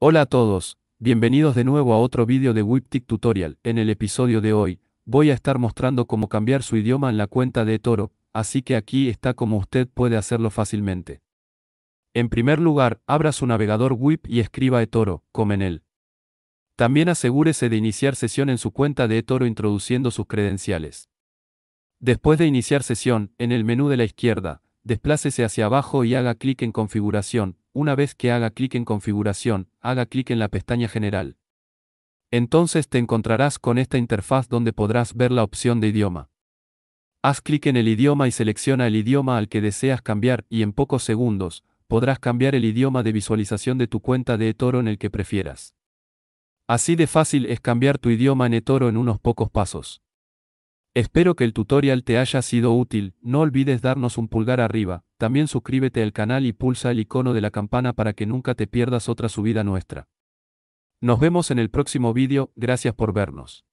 Hola a todos, bienvenidos de nuevo a otro vídeo de WIPTIC Tutorial. En el episodio de hoy, voy a estar mostrando cómo cambiar su idioma en la cuenta de Toro, así que aquí está como usted puede hacerlo fácilmente. En primer lugar, abra su navegador WIP y escriba eToro, como en él. También asegúrese de iniciar sesión en su cuenta de eToro introduciendo sus credenciales. Después de iniciar sesión, en el menú de la izquierda, desplácese hacia abajo y haga clic en configuración. Una vez que haga clic en configuración, haga clic en la pestaña General. Entonces te encontrarás con esta interfaz donde podrás ver la opción de idioma. Haz clic en el idioma y selecciona el idioma al que deseas cambiar y en pocos segundos podrás cambiar el idioma de visualización de tu cuenta de eToro en el que prefieras. Así de fácil es cambiar tu idioma en eToro en unos pocos pasos. Espero que el tutorial te haya sido útil, no olvides darnos un pulgar arriba, también suscríbete al canal y pulsa el icono de la campana para que nunca te pierdas otra subida nuestra. Nos vemos en el próximo vídeo, gracias por vernos.